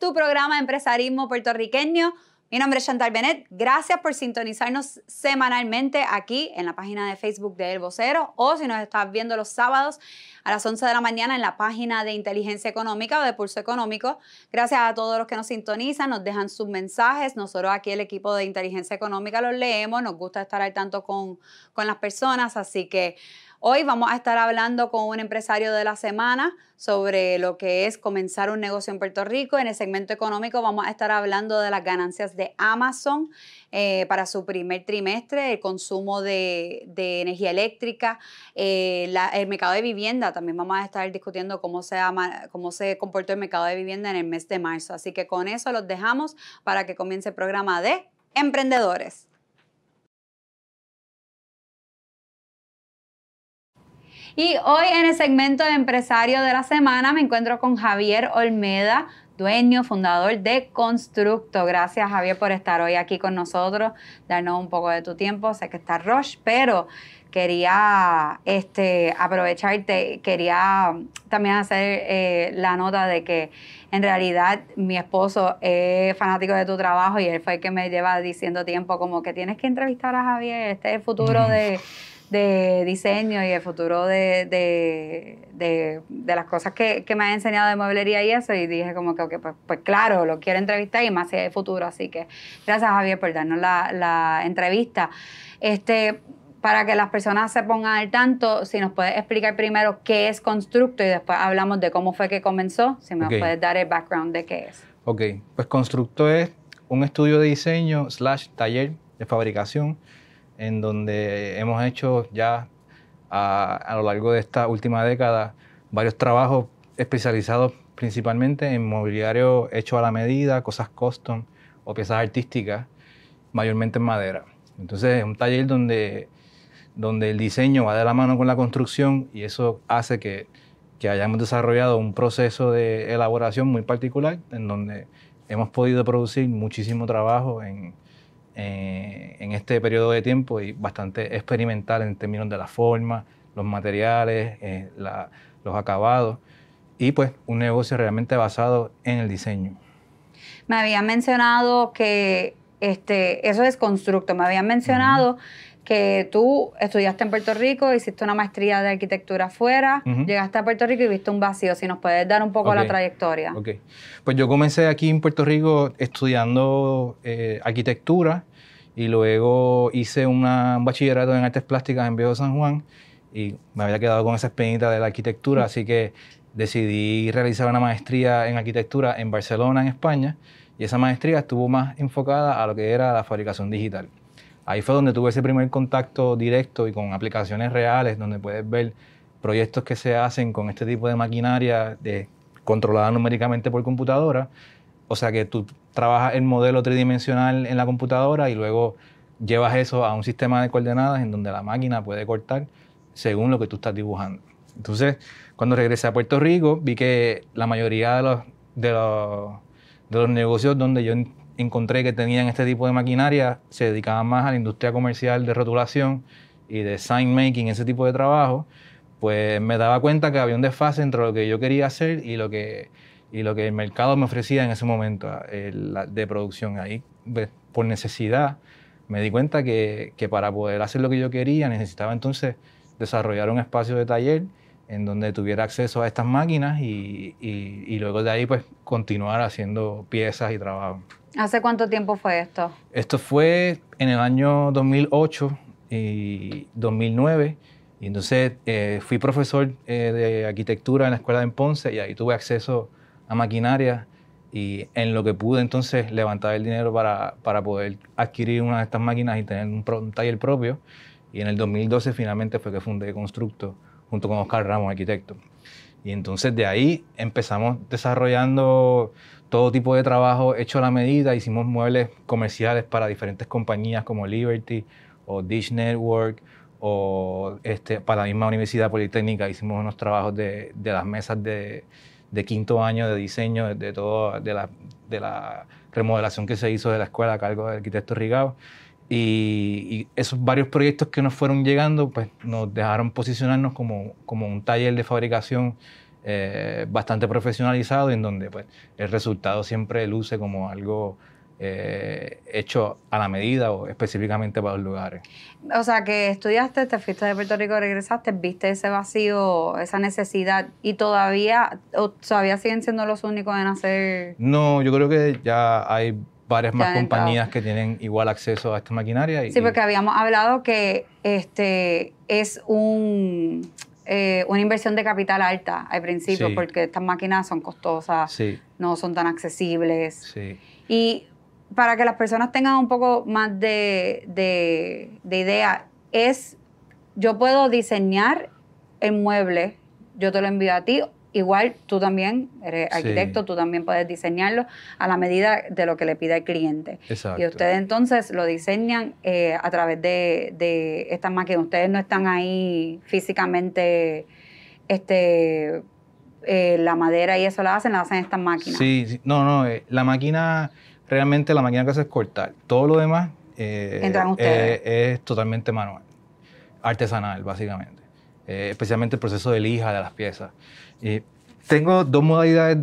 tu programa Empresarismo Puertorriqueño. Mi nombre es Chantal Benet. Gracias por sintonizarnos semanalmente aquí en la página de Facebook de El Vocero o si nos estás viendo los sábados a las 11 de la mañana en la página de Inteligencia Económica o de Pulso Económico. Gracias a todos los que nos sintonizan, nos dejan sus mensajes. Nosotros aquí el equipo de Inteligencia Económica los leemos, nos gusta estar al tanto con, con las personas, así que Hoy vamos a estar hablando con un empresario de la semana sobre lo que es comenzar un negocio en Puerto Rico. En el segmento económico vamos a estar hablando de las ganancias de Amazon eh, para su primer trimestre, el consumo de, energía eléctrica, eh, el mercado de vivienda. También vamos a estar discutiendo cómo se, cómo se comportó el mercado de vivienda en el mes de marzo. Así que con eso los dejamos para que comience el programa de Emprendedores. Y hoy en el segmento de Empresario de la Semana me encuentro con Javier Olmeda, dueño, fundador de Constructo. Gracias Javier por estar hoy aquí con nosotros, darnos un poco de tu tiempo. Sé que está Roche, pero quería este, aprovecharte, quería también hacer eh, la nota de que en realidad mi esposo es fanático de tu trabajo y él fue el que me lleva diciendo tiempo como que tienes que entrevistar a Javier, este es el futuro mm. de de diseño y el futuro de, de, de, las cosas que, que, me ha enseñado de mueblería y eso, y dije como que, pues, pues, claro, lo quiero entrevistar y más si hay futuro, así que gracias Javier por darnos la, la entrevista. Este, para que las personas se pongan al tanto, si nos puedes explicar primero qué es Constructo y después hablamos de cómo fue que comenzó, si me puedes dar el background de qué es. Ok, pues Constructo es un estudio de diseño slash taller de fabricación en donde hemos hecho ya a, lo largo de esta última década varios trabajos especializados principalmente en mobiliario hecho a la medida, cosas custom o piezas artísticas, mayormente en madera. Entonces es un taller donde, donde el diseño va de la mano con la construcción y eso hace que, que hayamos desarrollado un proceso de elaboración muy particular en donde hemos podido producir muchísimo trabajo en, eh, en este periodo de tiempo y bastante experimental en términos de la forma, los materiales, eh, los acabados y pues un negocio realmente basado en el diseño. Me habían mencionado que este, eso es constructo, me habían mencionado... que tú estudiaste en Puerto Rico, hiciste una maestría de arquitectura afuera, llegaste a Puerto Rico y viste un vacío. Si nos puedes dar un poco la trayectoria. Ok. Pues yo comencé aquí en Puerto Rico estudiando eh, arquitectura y luego hice un bachillerato en artes plásticas en Viejo San Juan y me había quedado con esa espinita de la arquitectura, así que decidí realizar una maestría en arquitectura en Barcelona, en España, y esa maestría estuvo más enfocada a lo que era la fabricación digital. Ahí fue donde tuve ese primer contacto directo y con aplicaciones reales, donde puedes ver proyectos que se hacen con este tipo de maquinaria de, controlada numéricamente por computadora o sea que tú trabajas el modelo tridimensional en la computadora y luego llevas eso a un sistema de coordenadas en donde la máquina puede cortar según lo que tú estás dibujando. Entonces, cuando regresé a Puerto Rico, vi que la mayoría de los, de los, negocios donde yo encontré que tenían este tipo de maquinaria se dedicaban más a la industria comercial de rotulación y de sign making, ese tipo de trabajo, pues me daba cuenta que había un desfase entre lo que yo quería hacer y lo que y lo que el mercado me ofrecía en ese momento eh, de producción. Ahí, pues, por necesidad, me di cuenta que, que, para poder hacer lo que yo quería necesitaba entonces desarrollar un espacio de taller en donde tuviera acceso a estas máquinas y, y, y luego de ahí pues continuar haciendo piezas y trabajo. ¿Hace cuánto tiempo fue esto? Esto fue en el año 2008 y 2009. Y entonces eh, fui profesor eh, de arquitectura en la escuela de Ponce y ahí tuve acceso maquinaria y en lo que pude entonces levantar el dinero para, poder adquirir una de estas máquinas y tener un, taller propio. Y en el 2012 finalmente fue que fundé Constructo junto con Oscar Ramos, arquitecto. Y entonces de ahí empezamos desarrollando todo tipo de trabajo hecho a la medida. Hicimos muebles comerciales para diferentes compañías como Liberty o Dish Network o este, para la misma Universidad Politécnica. Hicimos unos trabajos de las mesas de, de quinto año de diseño, de, todo, de la, remodelación que se hizo de la escuela a cargo del arquitecto Rigao. Y, esos varios proyectos que nos fueron llegando, pues nos dejaron posicionarnos como, como un taller de fabricación eh, bastante profesionalizado, en donde pues, el resultado siempre luce como algo eh, hecho a la medida o específicamente para los lugares. O sea, que estudiaste, te fuiste de Puerto Rico, regresaste, viste ese vacío, esa necesidad y todavía, todavía siguen siendo los únicos en hacer... No, yo creo que ya hay varias más compañías que tienen igual acceso a esta maquinaria. Y, sí, porque habíamos hablado que este es un... Eh, una inversión de capital alta al principio, porque estas máquinas son costosas, no son tan accesibles. Sí. Y para que las personas tengan un poco más de, de, idea, es, yo puedo diseñar el mueble, yo te lo envío a ti Igual tú también eres arquitecto, tú también puedes diseñarlo a la medida de lo que le pida el cliente. Y ustedes entonces lo diseñan eh, a través de, de estas máquinas. Ustedes no están ahí físicamente, este, eh, la madera y eso la hacen, la hacen estas máquinas. Sí, no, no, eh, la máquina, realmente la máquina que hace es cortar. Todo lo demás eh, eh, es, totalmente manual, artesanal, básicamente. Eh, especialmente el proceso de lija de las piezas. tengo dos modalidades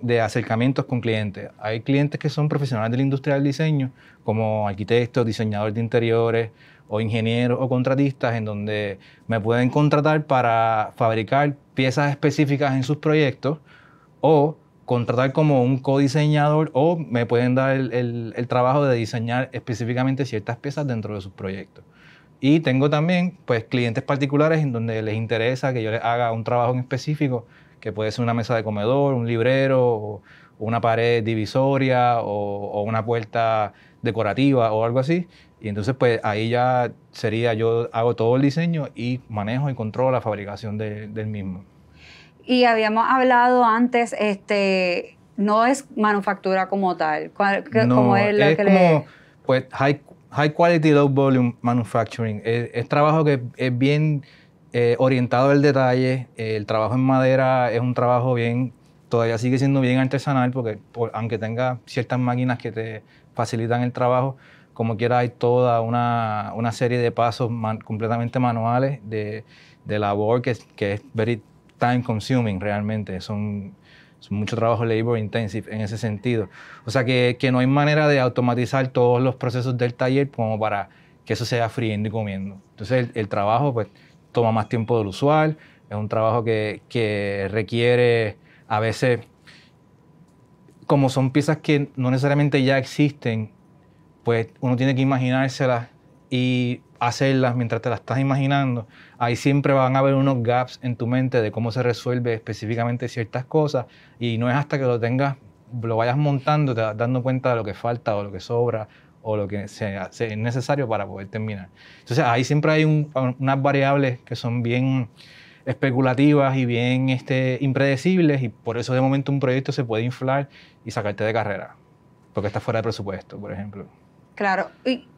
de, acercamientos con clientes. Hay clientes que son profesionales de la industria del diseño, como arquitectos, diseñadores de interiores o ingenieros o contratistas, en donde me pueden contratar para fabricar piezas específicas en sus proyectos o contratar como un co-diseñador o me pueden dar el, el, trabajo de diseñar específicamente ciertas piezas dentro de sus proyectos. Y tengo también pues, clientes particulares en donde les interesa que yo les haga un trabajo en específico, que puede ser una mesa de comedor, un librero, una pared divisoria o, una puerta decorativa o algo así. Y entonces pues ahí ya sería yo hago todo el diseño y manejo y controlo la fabricación del mismo. Y habíamos hablado antes, este, no es manufactura como tal, como es, la que como, le... pues, high, high quality, low volume manufacturing. Es, trabajo que es bien eh, orientado al detalle. El trabajo en madera es un trabajo bien, todavía sigue siendo bien artesanal, porque aunque tenga ciertas máquinas que te facilitan el trabajo, como quiera hay toda una, una serie de pasos completamente manuales de, labor que, que es very time consuming realmente, son, mucho trabajo labor intensive en ese sentido. O sea que, no hay manera de automatizar todos los procesos del taller como para que eso sea friendo y comiendo. Entonces el, trabajo pues toma más tiempo del usual, es un trabajo que, que requiere a veces, como son piezas que no necesariamente ya existen, pues uno tiene que imaginárselas y hacerlas mientras te las estás imaginando, ahí siempre van a haber unos gaps en tu mente de cómo se resuelve específicamente ciertas cosas y no es hasta que lo tengas, lo vayas montando, te dando cuenta de lo que falta o lo que sobra o lo que sea, es necesario para poder terminar. Entonces ahí siempre hay unas variables que son bien especulativas y bien este, impredecibles y por eso de momento un proyecto se puede inflar y sacarte de carrera, porque está fuera de presupuesto, por ejemplo. Claro,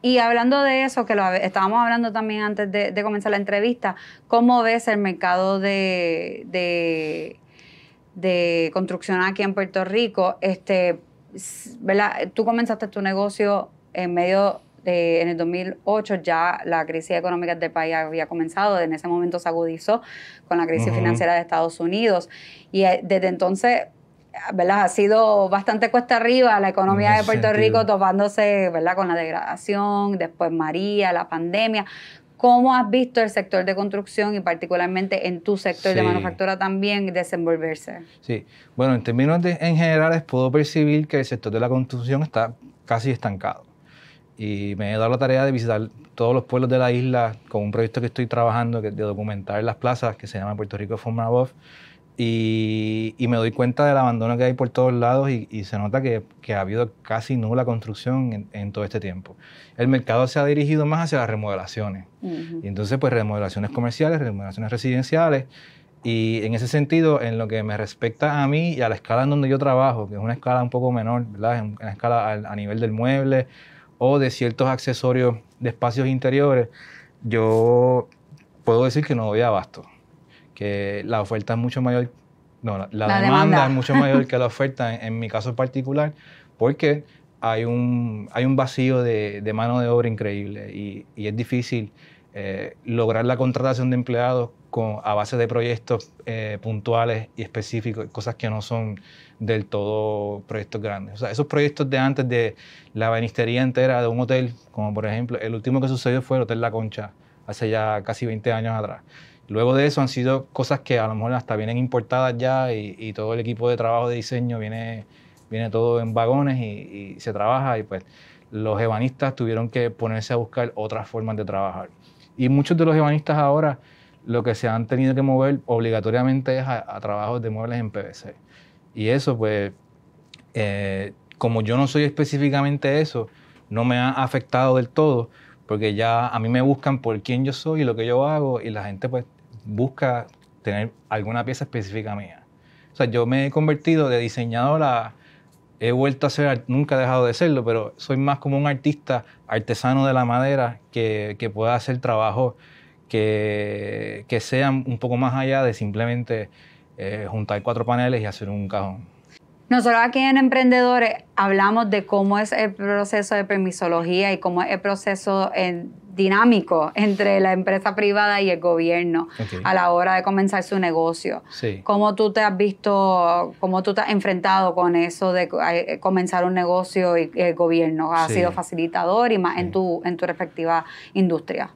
y, hablando de eso, que lo estábamos hablando también antes de, comenzar la entrevista, ¿cómo ves el mercado de, construcción aquí en Puerto Rico? Este, ¿verdad? Tú comenzaste tu negocio en medio de, en el 2008, ya la crisis económica del país había comenzado, en ese momento se agudizó con la crisis financiera de Estados Unidos, y eh, desde entonces ha sido bastante cuesta arriba la economía de Puerto Rico topándose, ¿verdad? Con la degradación, después María, la pandemia. ¿Cómo has visto el sector de construcción y particularmente en tu sector de manufactura también desenvolverse? Sí, bueno, en términos de, en generales puedo percibir que el sector de la construcción está casi estancado. Y me he dado la tarea de visitar todos los pueblos de la isla con un proyecto que estoy trabajando de documentar las plazas que se llama Puerto Rico From Above y, me doy cuenta del abandono que hay por todos lados y, se nota que, ha habido casi nula construcción en, todo este tiempo. El mercado se ha dirigido más hacia las remodelaciones. Y entonces, pues remodelaciones comerciales, remodelaciones residenciales. Y en ese sentido, en lo que me respecta a mí y a la escala en donde yo trabajo, que es una escala un poco menor, ¿verdad? En, la escala a, a nivel del mueble o de ciertos accesorios de espacios interiores, yo puedo decir que no doy abasto que la oferta es mucho mayor, no, la, demanda, es mucho mayor que la oferta en, mi caso particular, porque hay un, hay un vacío de, mano de obra increíble y, es difícil eh, lograr la contratación de empleados con, a base de proyectos eh, puntuales y específicos, cosas que no son del todo proyectos grandes. O sea, esos proyectos de antes de la banistería entera de un hotel, como por ejemplo, el último que sucedió fue el Hotel La Concha, hace ya casi 20 años atrás. Luego de eso han sido cosas que a lo mejor hasta vienen importadas ya y, todo el equipo de trabajo de diseño viene, viene todo en vagones y, se trabaja y pues los ebanistas tuvieron que ponerse a buscar otras formas de trabajar. Y muchos de los ebanistas ahora lo que se han tenido que mover obligatoriamente es a, trabajos de muebles en PVC. Y eso pues, eh, como yo no soy específicamente eso, no me ha afectado del todo, porque ya a mí me buscan por quién yo soy y lo que yo hago y la gente pues busca tener alguna pieza específica mía. O sea, yo me he convertido de diseñador a... He vuelto a ser, nunca he dejado de serlo, pero soy más como un artista artesano de la madera que, que pueda hacer trabajos que, que sean un poco más allá de simplemente eh, juntar cuatro paneles y hacer un cajón. Nosotros aquí en Emprendedores hablamos de cómo es el proceso de permisología y cómo es el proceso en dinámico entre la empresa privada y el gobierno a la hora de comenzar su negocio. ¿Cómo tú te has visto, cómo tú te has enfrentado con eso de eh, eh, comenzar un negocio y el gobierno? ¿Ha sido facilitador y más en, tu, en tu respectiva industria?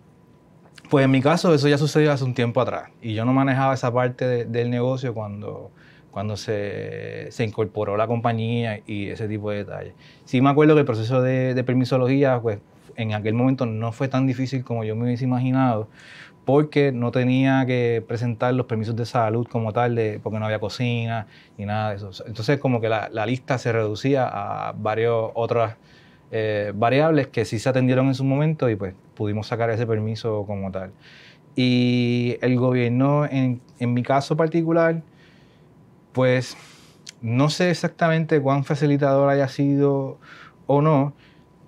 Pues en mi caso eso ya sucedió hace un tiempo atrás y yo no manejaba esa parte del negocio cuando, cuando se, incorporó la compañía y ese tipo de detalles. Sí me acuerdo que el proceso de, de permisología, pues en aquel momento no fue tan difícil como yo me hubiese imaginado, porque no tenía que presentar los permisos de salud como tal, de, porque no había cocina ni nada de eso. Entonces como que la, lista se reducía a varios otras eh, variables que sí se atendieron en su momento y pues pudimos sacar ese permiso como tal. Y el gobierno, en, en mi caso particular, pues no sé exactamente cuán facilitador haya sido o no,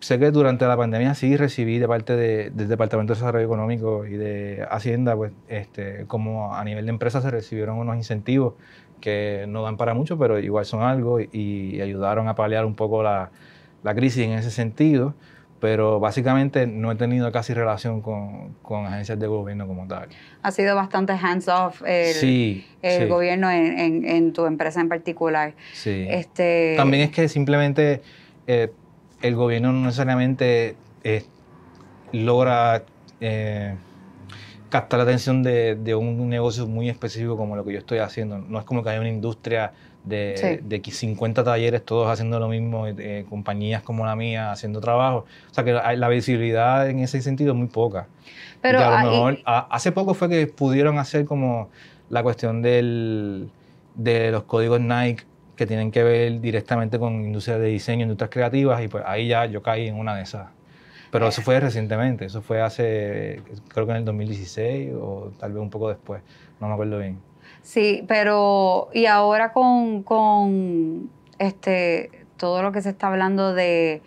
sé que durante la pandemia sí recibí de parte del Departamento de Desarrollo Económico y de Hacienda, pues, este, como a nivel de empresa se recibieron unos incentivos que no dan para mucho, pero igual son algo y, ayudaron a paliar un poco la, crisis en ese sentido. Pero básicamente no he tenido casi relación con, agencias de gobierno como tal. Ha sido bastante hands-off el, gobierno en, tu empresa en particular. Sí. Este También es que simplemente eh, el gobierno no necesariamente eh, logra eh, captar la atención de, un negocio muy específico como lo que yo estoy haciendo. No es como que haya una industria de, 50 talleres, todos haciendo lo mismo, eh, compañías como la mía haciendo trabajo. O sea que la, visibilidad en ese sentido es muy poca. Pero hace poco fue que pudieron hacer como la cuestión de los códigos Nike que tienen que ver directamente con industrias de diseño, industrias creativas, y pues ahí ya yo caí en una de esas. Pero eso fue recientemente, eso fue hace, creo que en el 2016 o tal vez un poco después, no me acuerdo bien. Sí, pero y ahora con, este, todo lo que se está hablando de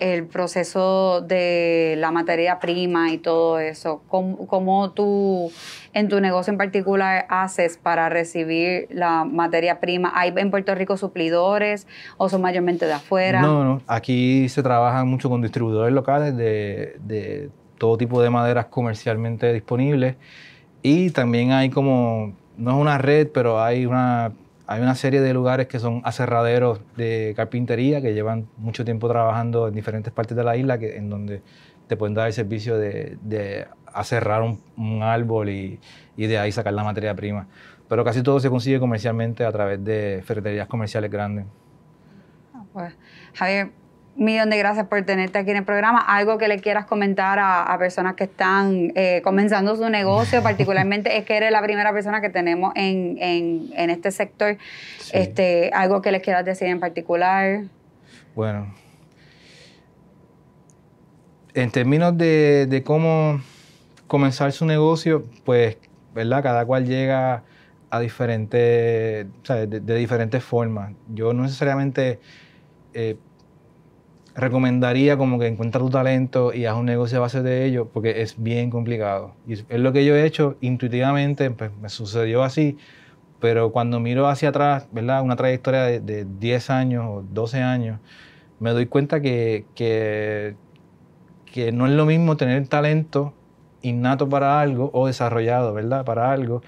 el proceso de la materia prima y todo eso. ¿Cómo, tú en tu negocio en particular haces para recibir la materia prima? ¿Hay en Puerto Rico suplidores o son mayormente de afuera? No, no. Aquí se trabaja mucho con distribuidores locales de, de todo tipo de maderas comercialmente disponibles. Y también hay como, no es una red, pero hay una hay una serie de lugares que son aserraderos de carpintería que llevan mucho tiempo trabajando en diferentes partes de la isla que, en donde te pueden dar el servicio de, de aserrar un, árbol y, de ahí sacar la materia prima. Pero casi todo se consigue comercialmente a través de ferreterías comerciales grandes. Ah, pues, Javier, millón de gracias por tenerte aquí en el programa. Algo que le quieras comentar a, personas que están eh, comenzando su negocio, particularmente es que eres la primera persona que tenemos en, este sector. Este, algo que les quieras decir en particular. Bueno, en términos de, cómo comenzar su negocio, pues, ¿verdad? Cada cual llega a diferentes, de, diferentes formas. Yo no necesariamente... Eh, recomendaría como que encuentra tu talento y haz un negocio a base de ello, porque es bien complicado. Y es lo que yo he hecho intuitivamente, pues me sucedió así, pero cuando miro hacia atrás, ¿verdad? Una trayectoria de, de 10 años o 12 años, me doy cuenta que, que, que no es lo mismo tener talento innato para algo o desarrollado, ¿verdad? Para algo,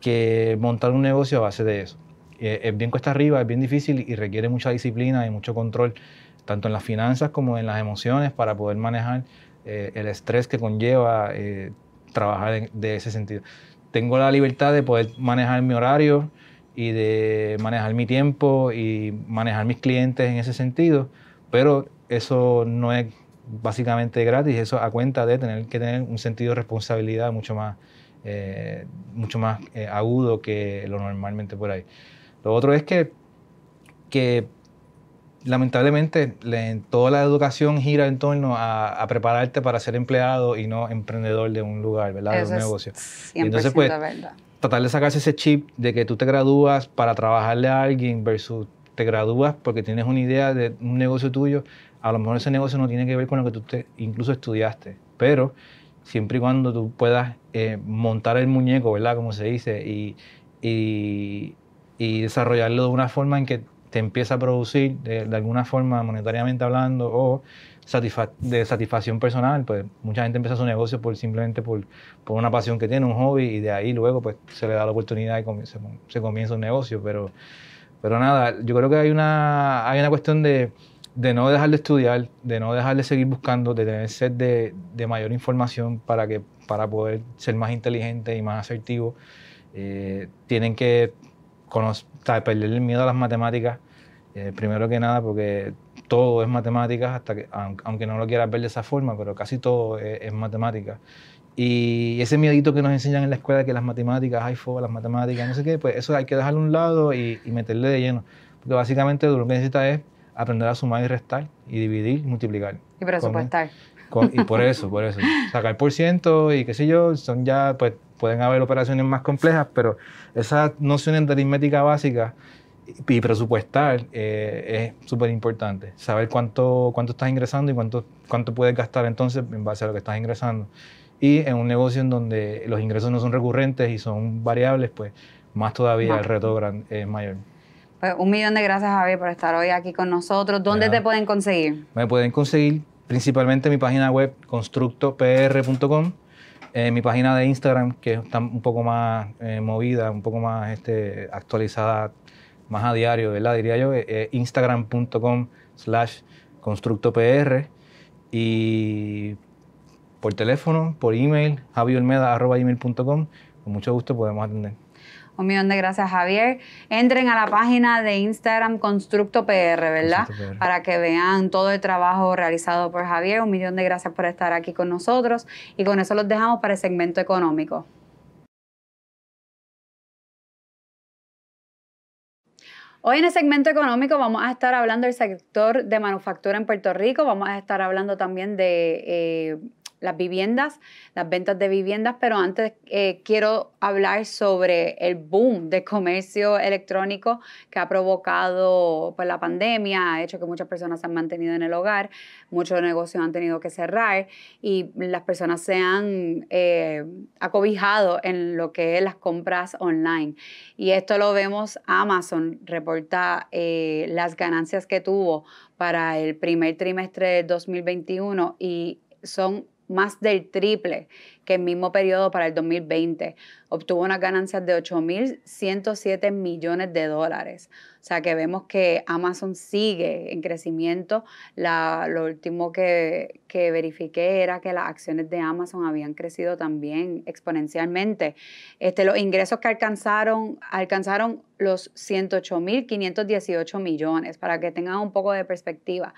que montar un negocio a base de eso. Eh, es bien cuesta arriba, es bien difícil y requiere mucha disciplina y mucho control tanto en las finanzas como en las emociones, para poder manejar eh, el estrés que conlleva eh, trabajar de ese sentido. Tengo la libertad de poder manejar mi horario y de manejar mi tiempo y manejar mis clientes en ese sentido, pero eso no es básicamente gratis, eso a cuenta de tener que tener un sentido de responsabilidad mucho más, eh, mucho más agudo que lo normalmente por ahí. Lo otro es que, que lamentablemente toda la educación gira en torno a, prepararte para ser empleado y no emprendedor de un lugar, ¿verdad? de un negocio. entonces, pues, tratar de sacarse ese chip de que tú te gradúas para trabajarle a alguien versus te gradúas porque tienes una idea de un negocio tuyo, a lo mejor ese negocio no tiene que ver con lo que tú incluso estudiaste, pero siempre y cuando tú puedas eh, montar el muñeco, ¿verdad? Como se dice, y desarrollarlo de una forma en que se empieza a producir de, alguna forma monetariamente hablando o de satisfacción personal, pues mucha gente empieza su negocio simplemente por, por, una pasión que tiene, un hobby, y de ahí luego pues se le da la oportunidad y se, comienza un negocio, pero, pero nada, yo creo que hay una, hay una cuestión de, de no dejar de estudiar, de no dejar de seguir buscando, de tener sed de, de mayor información para, que, para poder ser más inteligente y más asertivo, eh, tienen que conocer perder el miedo a las matemáticas, eh, primero que nada, porque todo es matemáticas, hasta que, aunque no lo quieras ver de esa forma, pero casi todo es, matemática. matemáticas. Y ese miedito que nos enseñan en la escuela, que las matemáticas, hay fuego las matemáticas, no sé qué, pues eso hay que dejarlo a un lado y, meterle de lleno. Porque básicamente lo que necesitas es aprender a sumar y restar, y dividir, multiplicar. Y presupuestar. E, y por eso, por eso. Sacar por ciento y qué sé yo, son ya, pues pueden haber operaciones más complejas, pero esas nociones de aritmética básica y presupuestar eh, es súper importante. Saber cuánto, cuánto estás ingresando y cuánto, cuánto puedes gastar entonces en base a lo que estás ingresando. Y en un negocio en donde los ingresos no son recurrentes y son variables, pues más todavía el reto es mayor. Pues un millón de gracias, Javier, por estar hoy aquí con nosotros. ¿Dónde te pueden conseguir? Me pueden conseguir principalmente en mi página web constructopr.com eh, mi página de Instagram, que está un poco más eh, movida, un poco más este, actualizada, más a diario, ¿verdad? Diría yo, es eh, instagram.com slash constructopr y por teléfono, por email, javiolmeda.com. Con mucho gusto podemos atender. Un millón de gracias, Javier. Entren a la página de Instagram Constructo PR, ¿verdad? Para que vean todo el trabajo realizado por Javier. Un millón de gracias por estar aquí con nosotros. Y con eso los dejamos para el segmento económico. Hoy en el segmento económico vamos a estar hablando del sector de manufactura en Puerto Rico, vamos a estar hablando también de eh, las viviendas, las ventas de viviendas, pero antes eh, quiero hablar sobre el boom de comercio electrónico que ha provocado pues, la pandemia, ha hecho que muchas personas se han mantenido en el hogar, muchos negocios han tenido que cerrar y las personas se han eh, acobijado en lo que es las compras online. Y esto lo vemos, Amazon reporta eh, las ganancias que tuvo para el primer trimestre de 2021 y son más del triple que el mismo periodo para el 2020. Obtuvo unas ganancias de 8.107 millones de dólares. O sea que vemos que Amazon sigue en crecimiento. lo último que, verifiqué era que las acciones de Amazon habían crecido también exponencialmente. Este, los ingresos que alcanzaron alcanzaron los 108.518 millones, para que tengan un poco de perspectiva.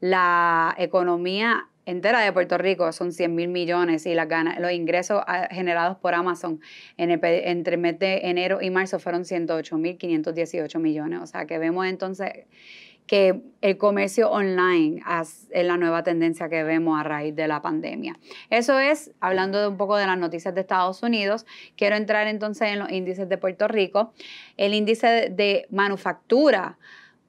La economía entera de Puerto Rico son 100 mil millones y los ingresos ah, generados por Amazon entre el mes de enero y marzo fueron 108 mil 518 millones. O sea que vemos entonces que el comercio online es la nueva tendencia que vemos a raíz de la pandemia. Eso es, hablando de un poco de las noticias de Estados Unidos, quiero entrar entonces en los índices de Puerto Rico. El índice de manufactura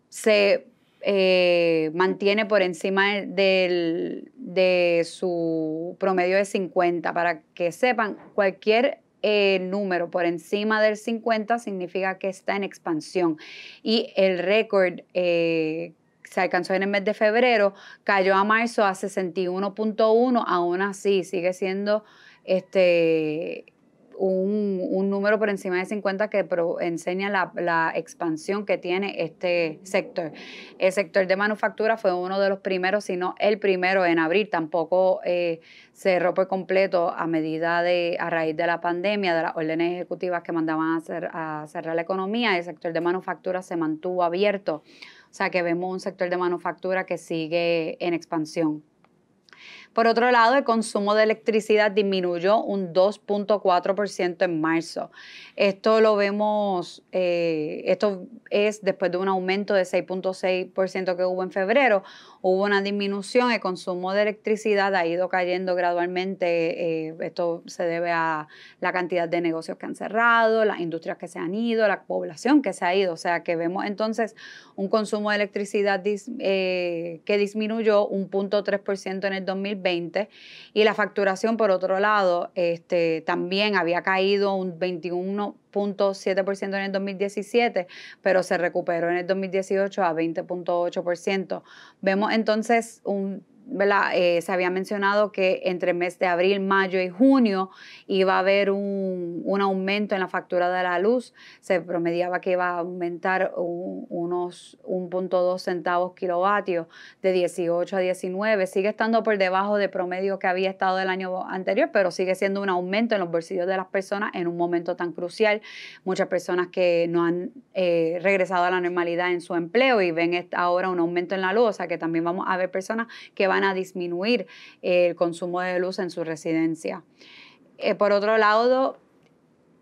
se eh, mantiene por encima del, de su promedio de 50. Para que sepan, cualquier eh, número por encima del 50 significa que está en expansión. Y el récord eh, se alcanzó en el mes de febrero, cayó a marzo a 61.1, aún así sigue siendo este un, número por encima de 50 que enseña la, expansión que tiene este sector. El sector de manufactura fue uno de los primeros, si no el primero en abrir, tampoco eh, cerró por completo a medida de, a raíz de la pandemia, de las órdenes ejecutivas que mandaban a, a cerrar la economía, el sector de manufactura se mantuvo abierto. O sea que vemos un sector de manufactura que sigue en expansión. Por otro lado, el consumo de electricidad disminuyó un 2.4% en marzo. Esto lo vemos, eh, esto es después de un aumento de 6.6% que hubo en febrero, hubo una disminución, el consumo de electricidad ha ido cayendo gradualmente, eh, esto se debe a la cantidad de negocios que han cerrado, las industrias que se han ido, la población que se ha ido, o sea que vemos entonces un consumo de electricidad eh, que disminuyó un punto 3% en el 2020 y la facturación por otro lado este, también había caído un 21 0.7% en el 2017, pero se recuperó en el 2018 a 20.8%. Vemos entonces un eh, se había mencionado que entre el mes de abril, mayo y junio iba a haber un, aumento en la factura de la luz. Se promediaba que iba a aumentar unos 1.2 centavos kilovatios de 18 a 19. Sigue estando por debajo del promedio que había estado el año anterior, pero sigue siendo un aumento en los bolsillos de las personas en un momento tan crucial. Muchas personas que no han eh, regresado a la normalidad en su empleo y ven ahora un aumento en la luz, o sea que también vamos a ver personas que van a disminuir el consumo de luz en su residencia. Eh, por otro lado,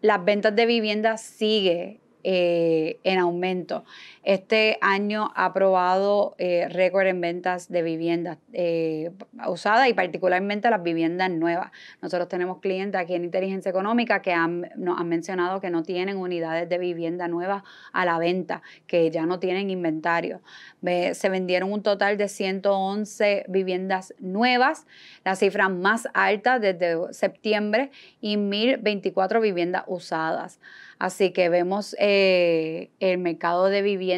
las ventas de viviendas sigue eh, en aumento. Este año ha aprobado eh, récord en ventas de viviendas eh, usadas y particularmente las viviendas nuevas. Nosotros tenemos clientes aquí en Inteligencia Económica que nos han mencionado que no tienen unidades de vivienda nueva a la venta, que ya no tienen inventario. Se vendieron un total de 111 viviendas nuevas, la cifra más alta desde septiembre, y 1.024 viviendas usadas. Así que vemos eh, el mercado de viviendas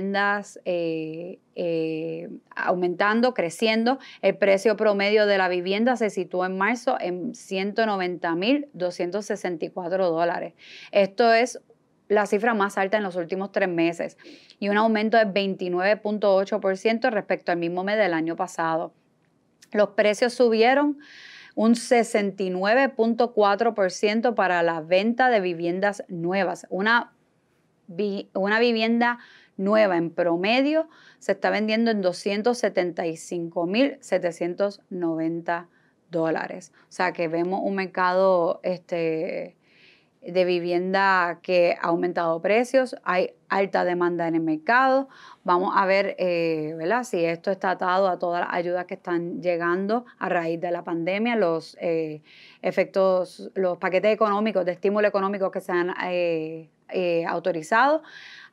eh, eh, aumentando, creciendo. El precio promedio de la vivienda se situó en marzo en 190.264 dólares. Esto es la cifra más alta en los últimos tres meses y un aumento de 29.8% respecto al mismo mes del año pasado. Los precios subieron un 69.4% para la venta de viviendas nuevas, una, una vivienda nueva en promedio se está vendiendo en 275.790 dólares. O sea que vemos un mercado este, de vivienda que ha aumentado precios, hay alta demanda en el mercado. Vamos a ver eh, ¿verdad? si esto está atado a todas las ayudas que están llegando a raíz de la pandemia, los eh, efectos, los paquetes económicos, de estímulo económico que se han eh, autorizado.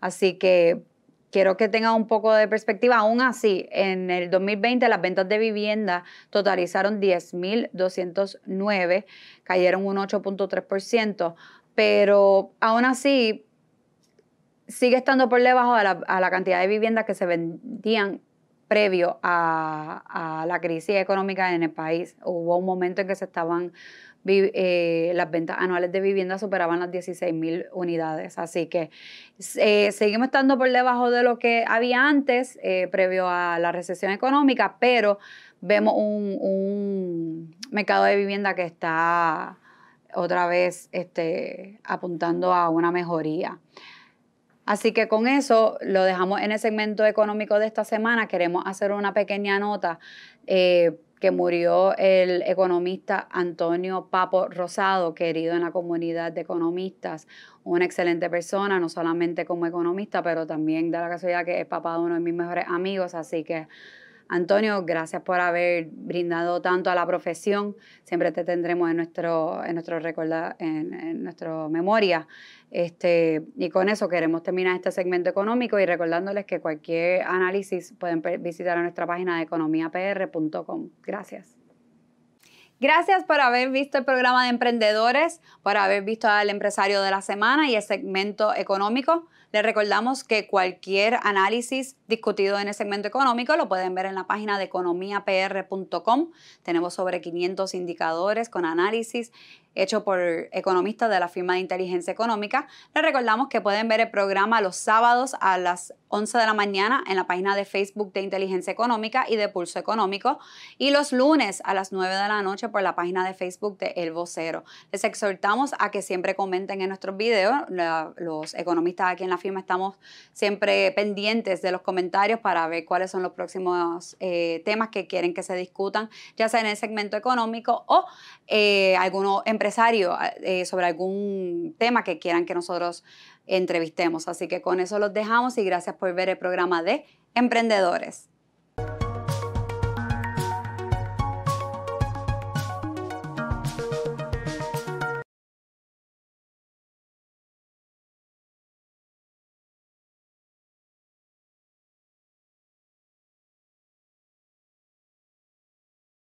Así que quiero que tenga un poco de perspectiva. Aún así, en el 2020 las ventas de vivienda totalizaron 10.209, cayeron un 8.3%, pero aún así sigue estando por debajo de la, a la cantidad de viviendas que se vendían previo a, la crisis económica en el país. Hubo un momento en que se estaban eh, las ventas anuales de vivienda superaban las 16 mil unidades, así que eh, seguimos estando por debajo de lo que había antes, eh, previo a la recesión económica, pero vemos un, mercado de vivienda que está otra vez este, apuntando a una mejoría. Así que con eso lo dejamos en el segmento económico de esta semana. Queremos hacer una pequeña nota eh, que murió el economista Antonio Papo Rosado, querido en la comunidad de economistas, una excelente persona, no solamente como economista, pero también da la casualidad que es papá de uno de mis mejores amigos, así que Antonio, gracias por haber brindado tanto a la profesión. Siempre te tendremos en nuestro, en nuestro nuestra memoria. Este, y con eso queremos terminar este segmento económico y recordándoles que cualquier análisis pueden visitar a nuestra página de economiapr.com. Gracias. Gracias por haber visto el programa de emprendedores, por haber visto al empresario de la semana y el segmento económico. Les recordamos que cualquier análisis discutido en el segmento económico lo pueden ver en la página de economiapr.com. Tenemos sobre 500 indicadores con análisis hecho por economistas de la firma de inteligencia económica. Les recordamos que pueden ver el programa los sábados a las 11 de la mañana en la página de Facebook de Inteligencia Económica y de Pulso Económico y los lunes a las 9 de la noche por la página de Facebook de El Vocero. Les exhortamos a que siempre comenten en nuestros videos los economistas aquí en la firma estamos siempre pendientes de los comentarios para ver cuáles son los próximos eh, temas que quieren que se discutan, ya sea en el segmento económico o eh, empresario eh, sobre algún tema que quieran que nosotros entrevistemos. Así que con eso los dejamos y gracias por ver el programa de Emprendedores.